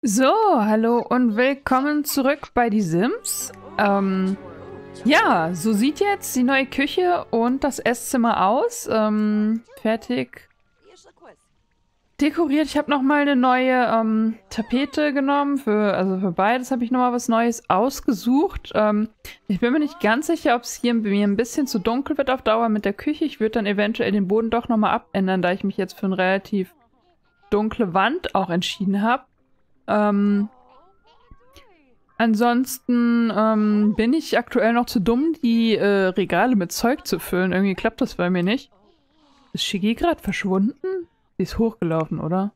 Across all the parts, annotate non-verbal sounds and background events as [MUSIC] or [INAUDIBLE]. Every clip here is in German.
So, hallo und willkommen zurück bei die Sims. Ähm, ja, so sieht jetzt die neue Küche und das Esszimmer aus. Ähm, fertig. Dekoriert. Ich habe nochmal eine neue ähm, Tapete genommen. Für, also für beides habe ich nochmal was Neues ausgesucht. Ähm, ich bin mir nicht ganz sicher, ob es hier bei mir ein bisschen zu dunkel wird auf Dauer mit der Küche. Ich würde dann eventuell den Boden doch nochmal abändern, da ich mich jetzt für eine relativ dunkle Wand auch entschieden habe. Ähm, ansonsten ähm, bin ich aktuell noch zu dumm, die äh, Regale mit Zeug zu füllen. Irgendwie klappt das bei mir nicht. Ist Shigi gerade verschwunden? Sie ist hochgelaufen, oder?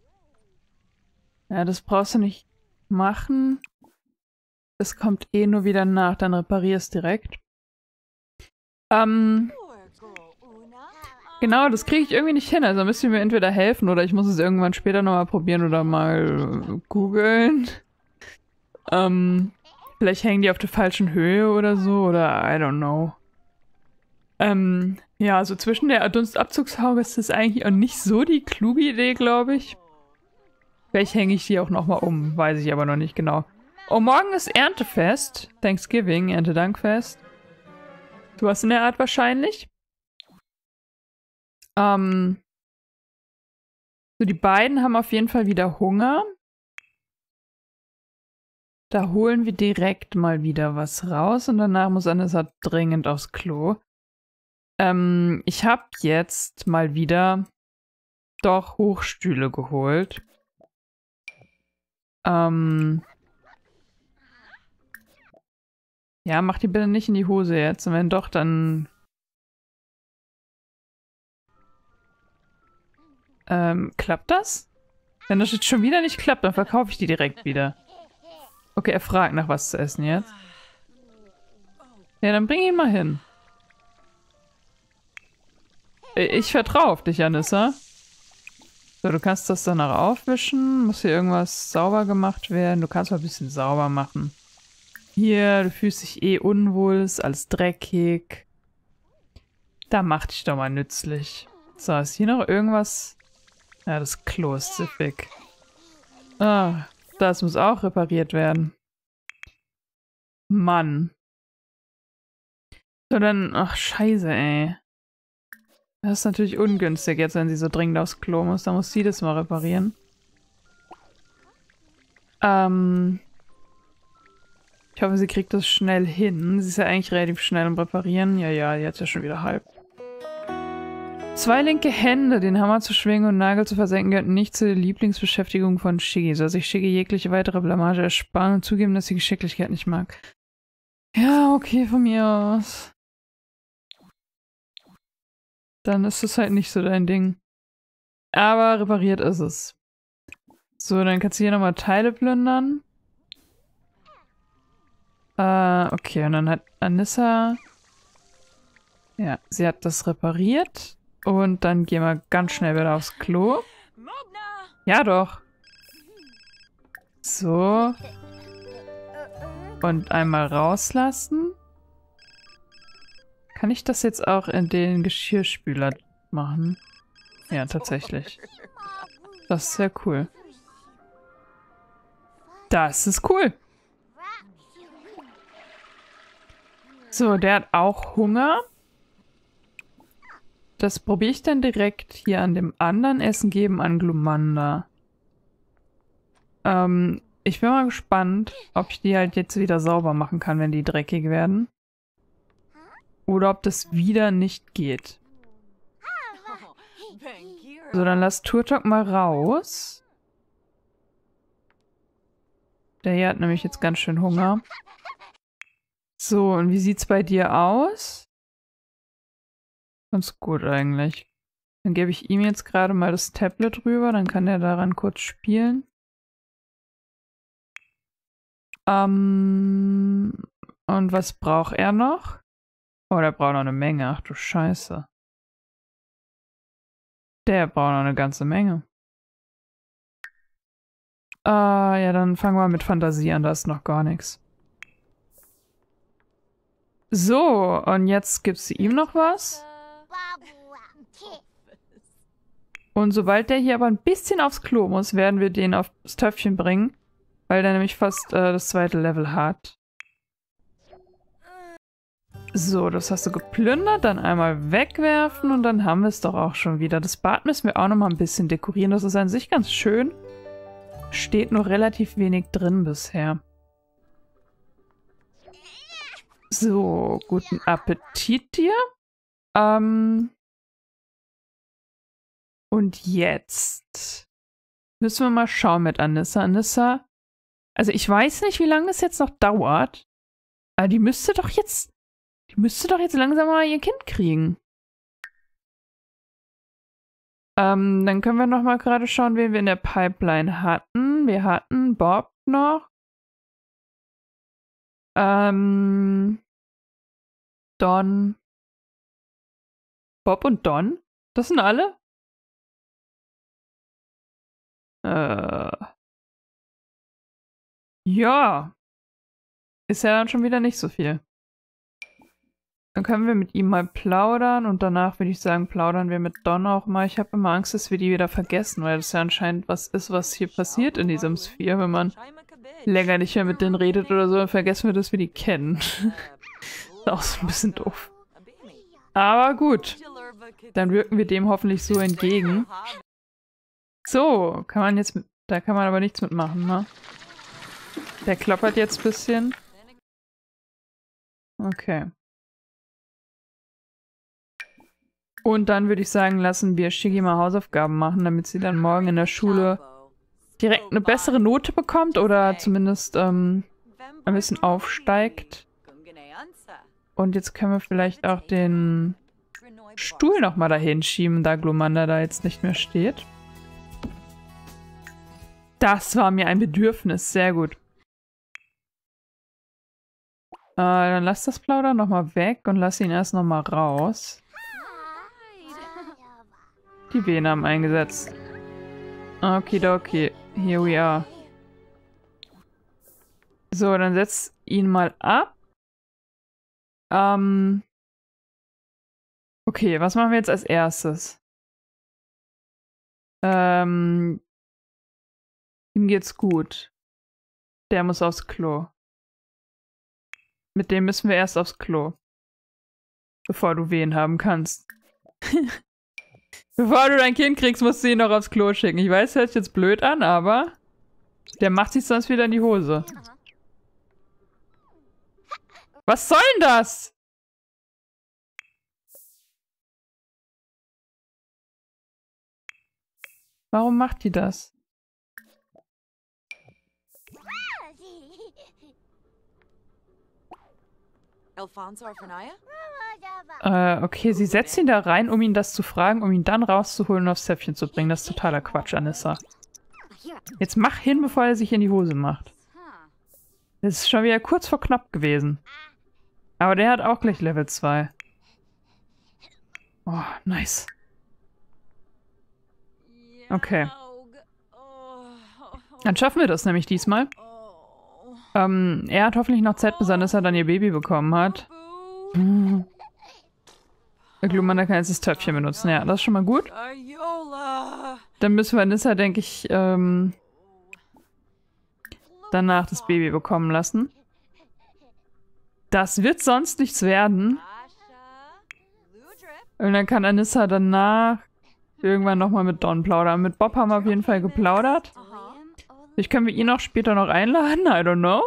Ja, das brauchst du nicht machen. Das kommt eh nur wieder nach, dann reparierst direkt. Ähm, Genau, das kriege ich irgendwie nicht hin. Also müsst ihr mir entweder helfen oder ich muss es irgendwann später nochmal probieren oder mal googeln. Ähm, vielleicht hängen die auf der falschen Höhe oder so oder I don't know. Ähm, ja, also zwischen der Dunstabzugshaube ist das eigentlich auch nicht so die kluge Idee, glaube ich. Vielleicht hänge ich die auch nochmal um, weiß ich aber noch nicht genau. Oh, morgen ist Erntefest. Thanksgiving, Erntedankfest. Du hast in der Art wahrscheinlich. Ähm, so, die beiden haben auf jeden Fall wieder Hunger. Da holen wir direkt mal wieder was raus und danach muss Anissa dringend aufs Klo. Ähm, ich habe jetzt mal wieder doch Hochstühle geholt. Ähm, ja, mach die bitte nicht in die Hose jetzt. Und wenn doch, dann Ähm, klappt das? Wenn das jetzt schon wieder nicht klappt, dann verkaufe ich die direkt wieder. Okay, er fragt nach was zu essen jetzt. Ja, dann bring ihn mal hin. Äh, ich vertraue auf dich, Anissa. So, du kannst das danach aufwischen. Muss hier irgendwas sauber gemacht werden. Du kannst mal ein bisschen sauber machen. Hier, du fühlst dich eh unwohl, ist alles dreckig. Da mach dich doch mal nützlich. So, ist hier noch irgendwas ja, das Klo ist ziffig. Ah, das muss auch repariert werden. Mann. So, dann... Ach, scheiße, ey. Das ist natürlich ungünstig jetzt, wenn sie so dringend aufs Klo muss. Da muss sie das mal reparieren. Ähm... Ich hoffe, sie kriegt das schnell hin. Sie ist ja eigentlich relativ schnell im Reparieren. Ja, ja, die hat ja schon wieder halb. Zwei linke Hände, den Hammer zu schwingen und Nagel zu versenken, gehörten nicht zur Lieblingsbeschäftigung von Shiggy, soll sich Shiggy jegliche weitere Blamage ersparen und zugeben, dass sie Geschicklichkeit nicht mag. Ja, okay, von mir aus. Dann ist es halt nicht so dein Ding. Aber repariert ist es. So, dann kannst du hier nochmal Teile plündern. Äh, okay, und dann hat Anissa... Ja, sie hat das repariert. Und dann gehen wir ganz schnell wieder aufs Klo. Ja doch. So. Und einmal rauslassen. Kann ich das jetzt auch in den Geschirrspüler machen? Ja, tatsächlich. Das ist sehr cool. Das ist cool. So, der hat auch Hunger das probiere ich dann direkt hier an dem anderen Essen geben an Glumanda. Ähm, ich bin mal gespannt, ob ich die halt jetzt wieder sauber machen kann, wenn die dreckig werden. Oder ob das wieder nicht geht. So, dann lass Turtok mal raus. Der hier hat nämlich jetzt ganz schön Hunger. So, und wie sieht's bei dir aus? Ganz gut eigentlich. Dann gebe ich ihm jetzt gerade mal das Tablet rüber, dann kann er daran kurz spielen. Ähm, und was braucht er noch? Oh, der braucht noch eine Menge. Ach du Scheiße. Der braucht noch eine ganze Menge. Äh, ja, dann fangen wir mit Fantasie an. Da ist noch gar nichts. So, und jetzt gibt sie ihm noch was. Und sobald der hier aber ein bisschen aufs Klo muss, werden wir den aufs Töpfchen bringen, weil der nämlich fast äh, das zweite Level hat. So, das hast du geplündert, dann einmal wegwerfen und dann haben wir es doch auch schon wieder. Das Bad müssen wir auch nochmal ein bisschen dekorieren. Das ist an sich ganz schön. Steht nur relativ wenig drin bisher. So, guten Appetit dir. Ähm und jetzt müssen wir mal schauen mit Anissa. Anissa, also ich weiß nicht, wie lange es jetzt noch dauert, aber die müsste doch jetzt, die müsste doch jetzt langsam mal ihr Kind kriegen. Ähm, dann können wir noch mal gerade schauen, wen wir in der Pipeline hatten. Wir hatten Bob noch. Ähm, Don. Bob und Don? Das sind alle? Äh. Ja. Ist ja dann schon wieder nicht so viel. Dann können wir mit ihm mal plaudern und danach würde ich sagen, plaudern wir mit Don auch mal. Ich habe immer Angst, dass wir die wieder vergessen, weil das ja anscheinend was ist, was hier passiert in diesem Sphere. Wenn man länger nicht mehr mit denen redet oder so, dann vergessen wir, dass wir die kennen. [LAUGHS] ist auch so ein bisschen doof. Aber gut, dann wirken wir dem hoffentlich so entgegen. So, kann man jetzt, da kann man aber nichts mitmachen, ne? Der kloppert jetzt ein bisschen. Okay. Und dann würde ich sagen, lassen wir Shigi mal Hausaufgaben machen, damit sie dann morgen in der Schule direkt eine bessere Note bekommt oder zumindest ähm, ein bisschen aufsteigt. Und jetzt können wir vielleicht auch den Stuhl nochmal dahin schieben, da Glumanda da jetzt nicht mehr steht. Das war mir ein Bedürfnis. Sehr gut. Äh, dann lass das Plauder nochmal weg und lass ihn erst nochmal raus. Die Venen haben eingesetzt. Okidoki. Here we are. So, dann setz ihn mal ab. Ähm okay, was machen wir jetzt als erstes? Ähm ihm geht's gut. Der muss aufs Klo. Mit dem müssen wir erst aufs Klo. Bevor du Wehen haben kannst. [LAUGHS] Bevor du dein Kind kriegst, musst du ihn noch aufs Klo schicken. Ich weiß, das hört jetzt blöd an, aber der macht sich sonst wieder in die Hose. Was soll denn das? Warum macht die das? Äh, okay, sie setzt ihn da rein, um ihn das zu fragen, um ihn dann rauszuholen und aufs Zäpfchen zu bringen. Das ist totaler Quatsch, Anissa. Jetzt mach hin, bevor er sich in die Hose macht. Das ist schon wieder kurz vor knapp gewesen. Aber der hat auch gleich Level 2. Oh, nice. Okay. Dann schaffen wir das nämlich diesmal. Ähm, er hat hoffentlich noch Zeit, bis dass er dann ihr Baby bekommen hat. Hm. Glumanda kann jetzt das Töpfchen benutzen. Ja, das ist schon mal gut. Dann müssen wir Anissa, denke ich, ähm, danach das Baby bekommen lassen. Das wird sonst nichts werden. Und dann kann Anissa danach irgendwann nochmal mit Don plaudern. Mit Bob haben wir auf jeden Fall geplaudert. Ich können wir ihn auch später noch einladen, I don't know.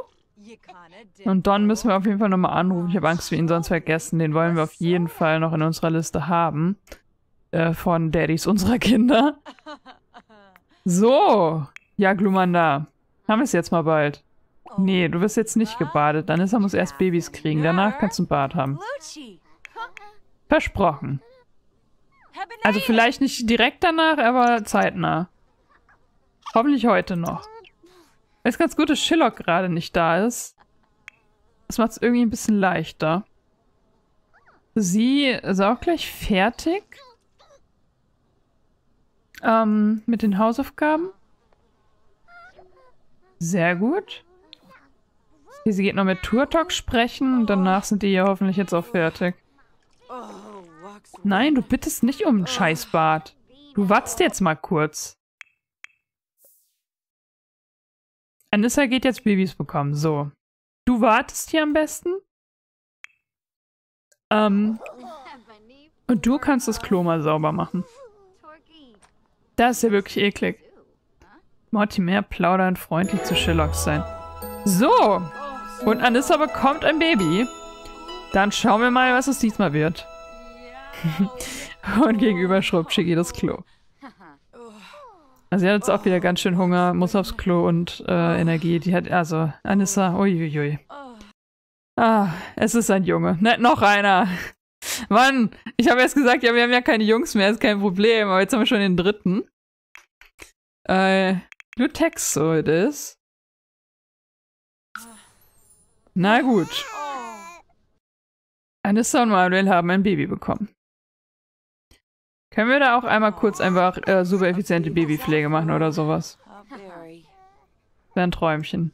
Und Don müssen wir auf jeden Fall nochmal anrufen. Ich habe Angst, wir ihn sonst vergessen. Den wollen wir auf jeden Fall noch in unserer Liste haben. Äh, von Daddys unserer Kinder. So, ja, Glumanda. Haben wir es jetzt mal bald. Nee, du wirst jetzt nicht gebadet. Danissa muss erst Babys kriegen. Danach kannst du ein Bad haben. Versprochen. Also vielleicht nicht direkt danach, aber zeitnah. Hoffentlich heute noch. Ist ganz gut, dass Shillock gerade nicht da ist. Das macht es irgendwie ein bisschen leichter. Sie ist auch gleich fertig. Ähm, mit den Hausaufgaben. Sehr gut. Sie geht noch mit Turtok sprechen und danach sind die ja hoffentlich jetzt auch fertig. Nein, du bittest nicht um einen Scheißbart. Du wartest jetzt mal kurz. Anissa geht jetzt Babys bekommen, so. Du wartest hier am besten? Ähm. Und du kannst das Klo mal sauber machen. Das ist ja wirklich eklig. Mortimer plaudern freundlich zu Sherlock sein. So, und Anissa bekommt ein Baby. Dann schauen wir mal, was es diesmal wird. Und gegenüber schrubbt Shiggy das Klo. Also sie hat jetzt auch wieder ganz schön Hunger, muss aufs Klo und äh, Energie. Die hat, also, Anissa, uiuiui. Ah, es ist ein Junge. Ne, noch einer. Mann, ich habe erst gesagt, ja, wir haben ja keine Jungs mehr, ist kein Problem. Aber jetzt haben wir schon den dritten. Äh, Lutex, so it is. Na gut. Anissa und Manuel haben ein Baby bekommen. Können wir da auch einmal kurz einfach äh, super effiziente Babypflege machen oder sowas? Wäre ein Träumchen.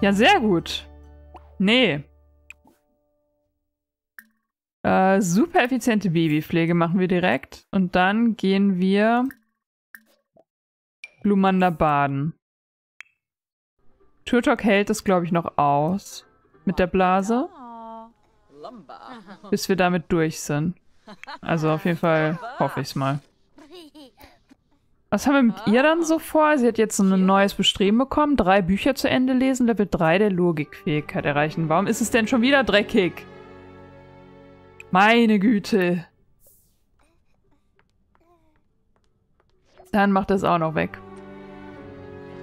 Ja, sehr gut. Nee. Äh, super effiziente Babypflege machen wir direkt. Und dann gehen wir Blumander baden. Turtok hält es, glaube ich, noch aus. Mit der Blase. Bis wir damit durch sind. Also auf jeden Fall hoffe ich es mal. Was haben wir mit ihr dann so vor? Sie hat jetzt so ein neues Bestreben bekommen. Drei Bücher zu Ende lesen, Level 3 der Logikfähigkeit erreichen. Warum ist es denn schon wieder dreckig? Meine Güte. Dann macht das auch noch weg.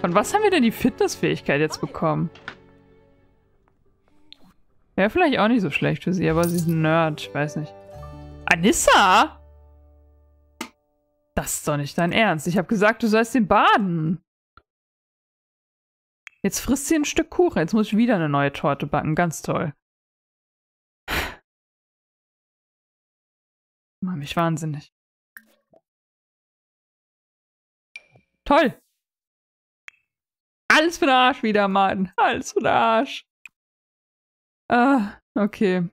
Von was haben wir denn die Fitnessfähigkeit jetzt bekommen? Wäre vielleicht auch nicht so schlecht für sie, aber sie ist ein Nerd. Ich weiß nicht. Anissa? Das ist doch nicht dein Ernst. Ich habe gesagt, du sollst den baden. Jetzt frisst sie ein Stück Kuchen. Jetzt muss ich wieder eine neue Torte backen. Ganz toll. Mach mich wahnsinnig. Toll. Alles für den Arsch wieder, Mann. Alles für den Arsch. Ah, okay.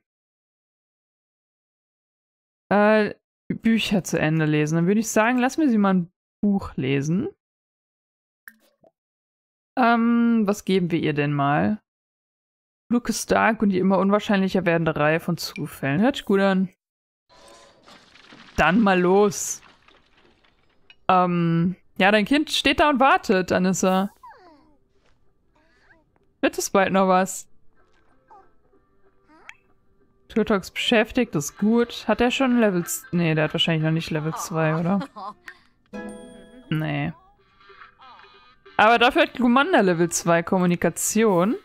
Äh, Bücher zu Ende lesen. Dann würde ich sagen, lassen wir sie mal ein Buch lesen. Ähm, was geben wir ihr denn mal? Luke Stark und die immer unwahrscheinlicher werdende Reihe von Zufällen. Hört sich gut an. Dann mal los. Ähm, ja, dein Kind steht da und wartet, Anissa. Wird es bald noch was? Turtox beschäftigt, ist gut. Hat er schon Level... Nee, der hat wahrscheinlich noch nicht Level 2, oder? Nee. Aber dafür hat Glumanda Level 2 Kommunikation.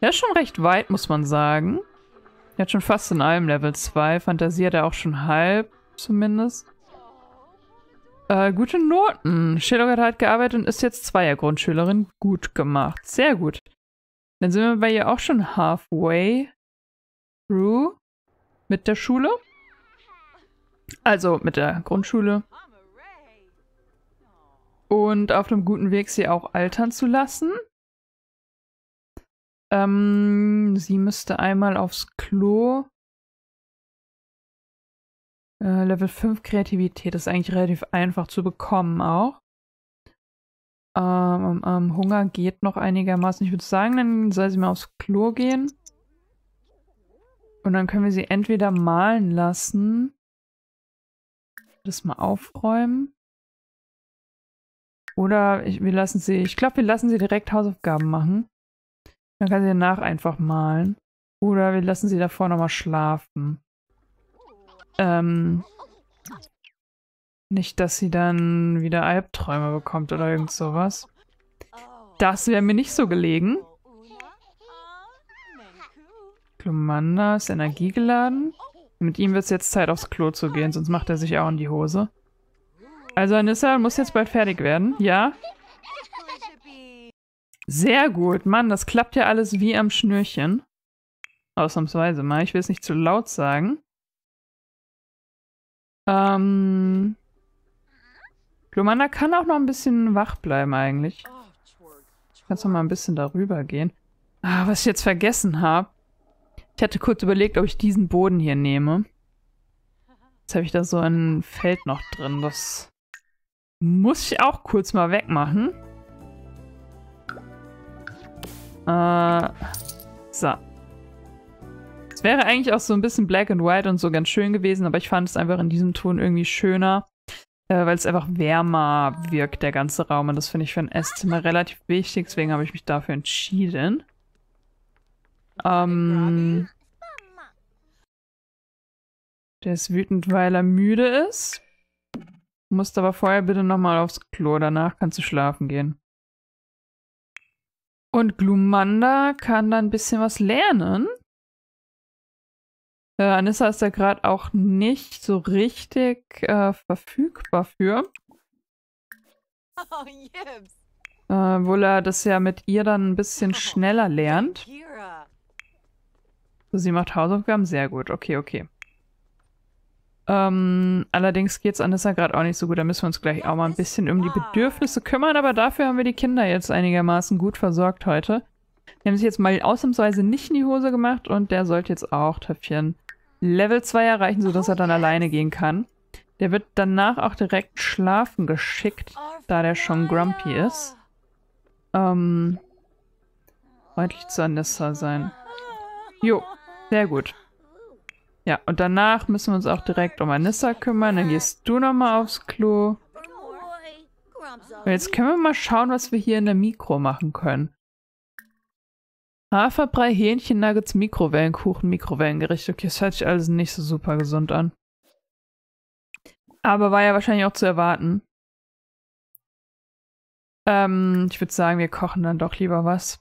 Der ist schon recht weit, muss man sagen. Er hat schon fast in allem Level 2. Fantasie hat er auch schon halb, zumindest. Äh, gute Noten. Shellog hat halt gearbeitet und ist jetzt Zweiergrundschülerin. Gut gemacht. Sehr gut. Dann sind wir bei ihr auch schon halfway through mit der Schule. Also mit der Grundschule. Und auf einem guten Weg, sie auch altern zu lassen. Ähm, sie müsste einmal aufs Klo. Äh, Level 5 Kreativität ist eigentlich relativ einfach zu bekommen auch. Ähm, ähm, Hunger geht noch einigermaßen. Ich würde sagen, dann soll sie mal aufs Klo gehen. Und dann können wir sie entweder malen lassen. Das mal aufräumen. Oder ich, wir lassen sie, ich glaube, wir lassen sie direkt Hausaufgaben machen. Dann kann sie danach einfach malen. Oder wir lassen sie davor nochmal schlafen. Ähm, nicht, dass sie dann wieder Albträume bekommt oder irgend sowas. Das wäre mir nicht so gelegen. Glumanda ist energiegeladen. Mit ihm wird es jetzt Zeit, aufs Klo zu gehen, sonst macht er sich auch in die Hose. Also Anissa muss jetzt bald fertig werden, ja? Sehr gut, Mann, das klappt ja alles wie am Schnürchen. Ausnahmsweise mal, ich will es nicht zu laut sagen. Ähm, Glomanda kann auch noch ein bisschen wach bleiben eigentlich. Kannst noch mal ein bisschen darüber gehen. Ah, was ich jetzt vergessen habe. Ich hatte kurz überlegt, ob ich diesen Boden hier nehme. Jetzt habe ich da so ein Feld noch drin. Das muss ich auch kurz mal wegmachen. Äh, so. Es wäre eigentlich auch so ein bisschen Black and White und so ganz schön gewesen, aber ich fand es einfach in diesem Ton irgendwie schöner äh, weil es einfach wärmer wirkt, der ganze Raum. Und das finde ich für ein Esszimmer relativ wichtig, deswegen habe ich mich dafür entschieden. Ähm, der ist wütend, weil er müde ist. Musst aber vorher bitte nochmal aufs Klo, danach kannst du schlafen gehen. Und Glumanda kann da ein bisschen was lernen. Äh, Anissa ist ja gerade auch nicht so richtig äh, verfügbar für. Oh, yes. Äh, obwohl er das ja mit ihr dann ein bisschen oh, schneller lernt. So, sie macht Hausaufgaben sehr gut. Okay, okay. Ähm, allerdings geht es Anissa gerade auch nicht so gut. Da müssen wir uns gleich auch mal ein bisschen um die Bedürfnisse kümmern. Aber dafür haben wir die Kinder jetzt einigermaßen gut versorgt heute. Die haben sich jetzt mal ausnahmsweise nicht in die Hose gemacht und der sollte jetzt auch Töpfchen Level 2 erreichen, sodass er dann oh, alleine gehen kann. Der wird danach auch direkt schlafen geschickt, da der schon grumpy ist. Ähm, freundlich zu Anissa sein. Jo, sehr gut. Ja, und danach müssen wir uns auch direkt um Anissa kümmern. Dann gehst du nochmal aufs Klo. Und jetzt können wir mal schauen, was wir hier in der Mikro machen können. Haferbrei, Hähnchen, Nuggets, Mikrowellenkuchen, Mikrowellengericht. Okay, das hört sich alles nicht so super gesund an. Aber war ja wahrscheinlich auch zu erwarten. Ähm, ich würde sagen, wir kochen dann doch lieber was.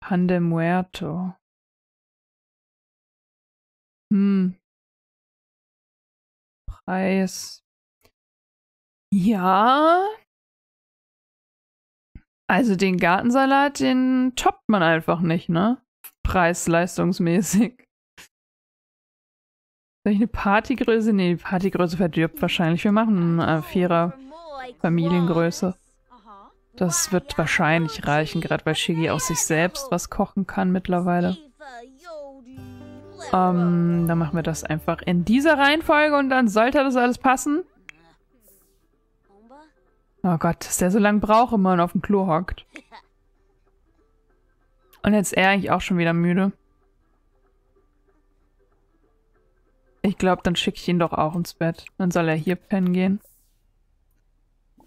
Pan de Muerto. Hm. Preis. Ja, also den Gartensalat, den toppt man einfach nicht, ne? Preis-leistungsmäßig. Soll ich eine Partygröße? Nee, die Partygröße verdirbt wahrscheinlich. Wir machen äh, Vierer Familiengröße. Das wird wahrscheinlich reichen, gerade weil Shigi aus sich selbst was kochen kann mittlerweile. Ähm, dann machen wir das einfach in dieser Reihenfolge und dann sollte das alles passen. Oh Gott, dass der so lange braucht, immer und auf dem Klo hockt. Und jetzt ist er eigentlich auch schon wieder müde. Ich glaube, dann schicke ich ihn doch auch ins Bett. Dann soll er hier pennen gehen.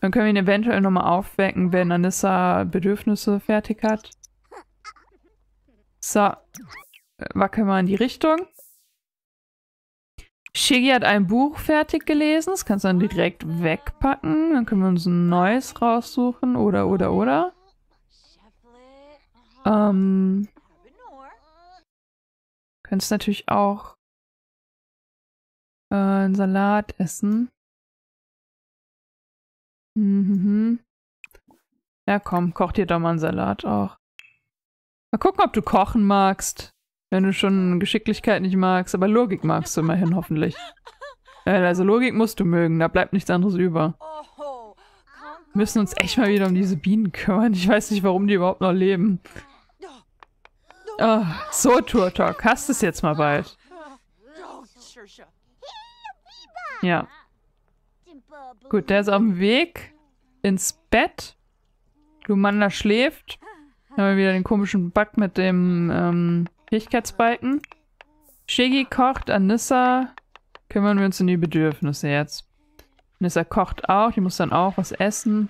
Dann können wir ihn eventuell nochmal aufwecken, wenn Anissa Bedürfnisse fertig hat. So. Äh, wackeln wir in die Richtung. Shiggy hat ein Buch fertig gelesen. Das kannst du dann direkt wegpacken. Dann können wir uns ein neues raussuchen. Oder, oder, oder. Ähm. Könntest natürlich auch äh, einen Salat essen. Mhm. Ja, komm, koch dir doch mal einen Salat auch. Mal gucken, ob du kochen magst. Wenn du schon Geschicklichkeit nicht magst, aber Logik magst du immerhin hoffentlich. Äh, also Logik musst du mögen, da bleibt nichts anderes über. Wir müssen uns echt mal wieder um diese Bienen kümmern. Ich weiß nicht, warum die überhaupt noch leben. Oh, ah, so, Turtok, hast es jetzt mal bald. Ja. Gut, der ist auf dem Weg ins Bett. Lumanda schläft. Dann haben wir wieder den komischen Bug mit dem ähm, Fähigkeitsbalken. Shiggy kocht, Anissa kümmern wir uns um die Bedürfnisse jetzt. Anissa kocht auch, die muss dann auch was essen.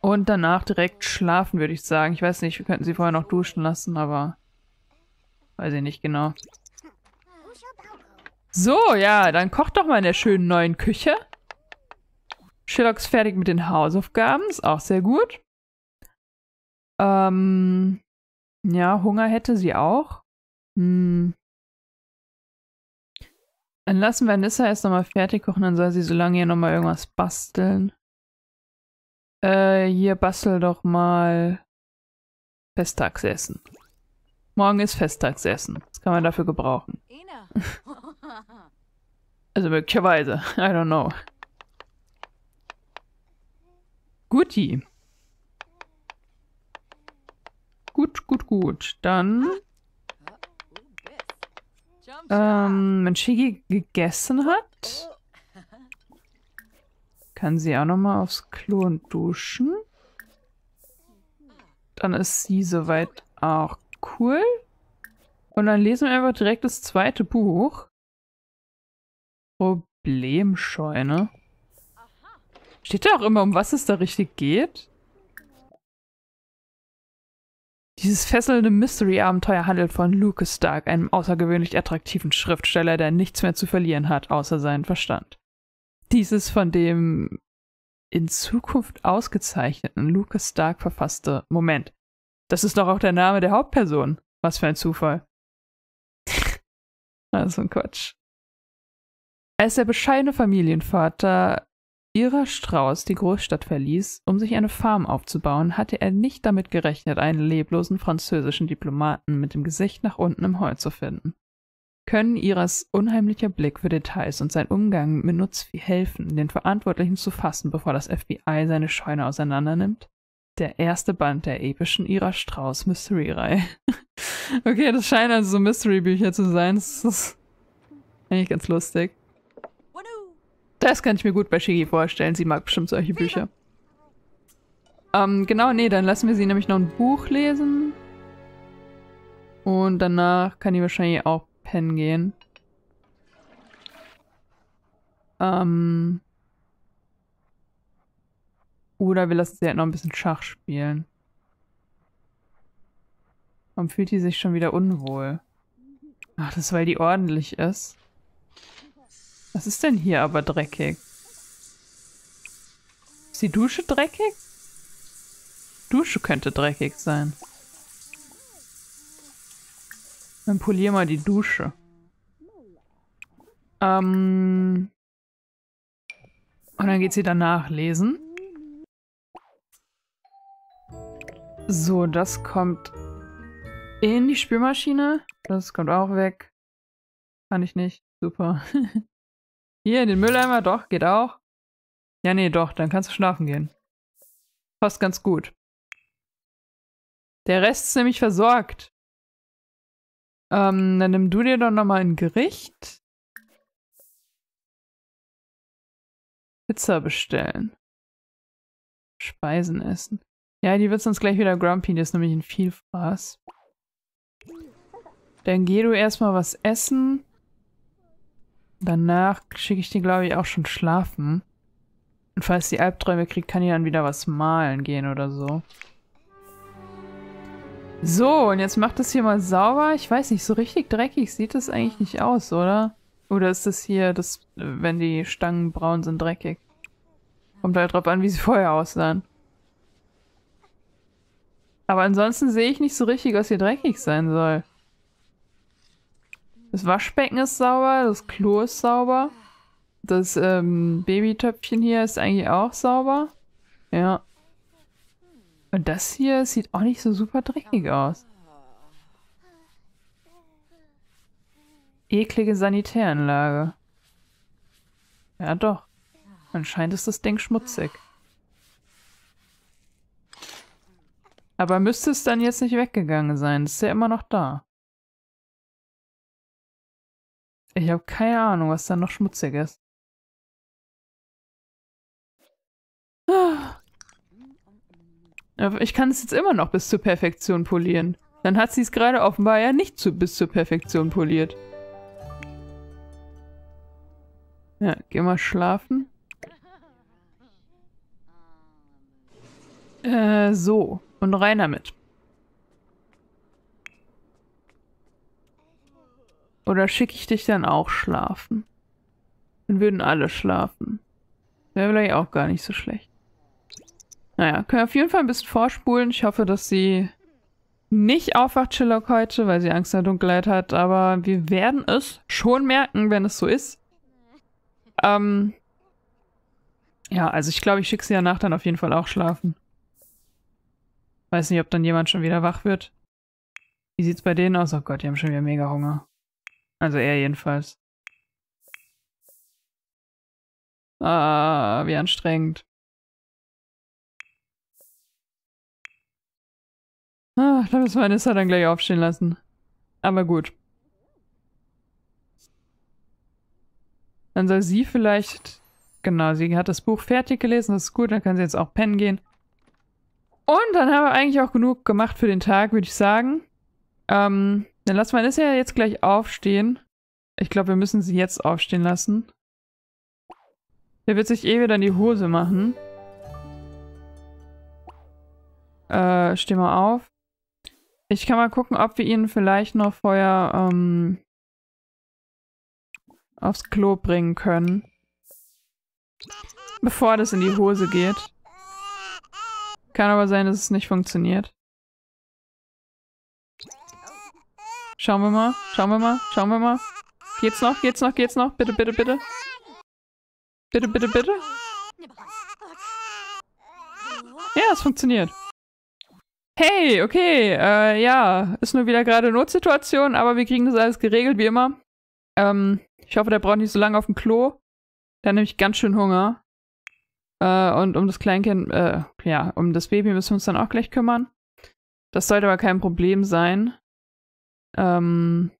Und danach direkt schlafen, würde ich sagen. Ich weiß nicht, wir könnten sie vorher noch duschen lassen, aber weiß ich nicht genau. So, ja, dann kocht doch mal in der schönen neuen Küche. Sherlock ist fertig mit den Hausaufgaben, ist auch sehr gut. Ähm, ja, Hunger hätte sie auch. Hm. Dann lassen wir Nissa erst nochmal fertig kochen, dann soll sie so lange hier nochmal irgendwas basteln. Äh, hier bastel doch mal Festtagsessen. Morgen ist Festtagsessen. Das kann man dafür gebrauchen. [LAUGHS] also möglicherweise. I don't know. Guti. gut, gut. Dann... Ähm, wenn Shigi gegessen hat, kann sie auch nochmal aufs Klo und duschen. Dann ist sie soweit auch cool. Und dann lesen wir einfach direkt das zweite Buch. Problemscheune. Steht da auch immer, um was es da richtig geht? Dieses fesselnde Mystery-Abenteuer handelt von Lucas Stark, einem außergewöhnlich attraktiven Schriftsteller, der nichts mehr zu verlieren hat, außer seinen Verstand. Dieses von dem in Zukunft ausgezeichneten Lucas Stark verfasste Moment. Das ist doch auch der Name der Hauptperson. Was für ein Zufall. das [LAUGHS] ist also ein Quatsch. Als der bescheidene Familienvater Ira Strauß die Großstadt verließ, um sich eine Farm aufzubauen, hatte er nicht damit gerechnet, einen leblosen französischen Diplomaten mit dem Gesicht nach unten im Heu zu finden. Können Iras unheimlicher Blick für Details und sein Umgang mit Nutzvieh helfen, den Verantwortlichen zu fassen, bevor das FBI seine Scheune auseinandernimmt? Der erste Band der epischen Ira Strauß Mystery-Reihe. [LAUGHS] okay, das scheinen also so Mystery-Bücher zu sein. Das ist eigentlich ganz lustig. Das kann ich mir gut bei Shigi vorstellen. Sie mag bestimmt solche Bücher. Ähm, genau, nee, dann lassen wir sie nämlich noch ein Buch lesen. Und danach kann die wahrscheinlich auch pennen gehen. Ähm. Oder wir lassen sie halt noch ein bisschen Schach spielen. Warum fühlt die sich schon wieder unwohl? Ach, das ist, weil die ordentlich ist. Was ist denn hier aber dreckig? Ist die Dusche dreckig? Dusche könnte dreckig sein. Dann polier mal die Dusche. Ähm. Und dann geht sie danach lesen. So, das kommt in die Spülmaschine. Das kommt auch weg. Kann ich nicht. Super. [LAUGHS] Hier in den Mülleimer, doch, geht auch. Ja, nee, doch, dann kannst du schlafen gehen. Passt ganz gut. Der Rest ist nämlich versorgt. Ähm, dann nimm du dir doch nochmal ein Gericht. Pizza bestellen. Speisen essen. Ja, die wird sonst gleich wieder grumpy, die ist nämlich ein Vielfraß. Dann geh du erstmal was essen. Danach schicke ich die, glaube ich, auch schon schlafen. Und falls die Albträume kriegt, kann die dann wieder was malen gehen oder so. So, und jetzt macht das hier mal sauber. Ich weiß nicht, so richtig dreckig sieht das eigentlich nicht aus, oder? Oder ist das hier, das, wenn die Stangen braun sind, dreckig? Kommt halt drauf an, wie sie [LAUGHS] vorher aussahen. Aber ansonsten sehe ich nicht so richtig, was hier dreckig sein soll. Das Waschbecken ist sauber, das Klo ist sauber. Das ähm, Babytöpfchen hier ist eigentlich auch sauber. Ja. Und das hier sieht auch nicht so super dreckig aus. Eklige Sanitäranlage. Ja doch. Anscheinend ist das Ding schmutzig. Aber müsste es dann jetzt nicht weggegangen sein? Das ist ja immer noch da. Ich habe keine Ahnung, was da noch schmutzig ist. Ich kann es jetzt immer noch bis zur Perfektion polieren. Dann hat sie es gerade offenbar ja nicht zu, bis zur Perfektion poliert. Ja, geh mal schlafen. Äh, so. Und rein damit. Oder schicke ich dich dann auch schlafen? Dann würden alle schlafen. Wäre vielleicht auch gar nicht so schlecht. Naja, können wir auf jeden Fall ein bisschen vorspulen. Ich hoffe, dass sie nicht aufwacht, Sherlock, heute, weil sie Angst in der Dunkelheit hat. Aber wir werden es schon merken, wenn es so ist. Ähm ja, also ich glaube, ich schicke sie danach dann auf jeden Fall auch schlafen. Weiß nicht, ob dann jemand schon wieder wach wird. Wie sieht's bei denen aus? Oh Gott, die haben schon wieder mega Hunger. Also er jedenfalls. Ah, wie anstrengend. Ah, da müssen wir Anissa dann gleich aufstehen lassen. Aber gut. Dann soll sie vielleicht... Genau, sie hat das Buch fertig gelesen, das ist gut, dann kann sie jetzt auch pennen gehen. Und dann haben wir eigentlich auch genug gemacht für den Tag, würde ich sagen. Ähm, dann lass mal ist ja jetzt gleich aufstehen. Ich glaube, wir müssen sie jetzt aufstehen lassen. Der wird sich eh wieder in die Hose machen. Äh, steh mal auf. Ich kann mal gucken, ob wir ihn vielleicht noch vorher ähm, aufs Klo bringen können. Bevor das in die Hose geht. Kann aber sein, dass es nicht funktioniert. Schauen wir mal, schauen wir mal, schauen wir mal. Geht's noch, geht's noch, geht's noch? Bitte, bitte, bitte. Bitte, bitte, bitte. Ja, es funktioniert. Hey, okay, äh, ja, ist nur wieder gerade Notsituation, aber wir kriegen das alles geregelt, wie immer. Ähm, ich hoffe, der braucht nicht so lange auf dem Klo. Der hat nämlich ganz schön Hunger. Äh, und um das Kleinkind, äh, ja, um das Baby müssen wir uns dann auch gleich kümmern. Das sollte aber kein Problem sein. Ähm,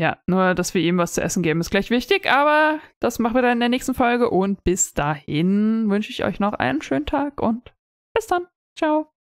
ja, nur, dass wir ihm was zu essen geben, ist gleich wichtig, aber das machen wir dann in der nächsten Folge und bis dahin wünsche ich euch noch einen schönen Tag und bis dann. Ciao.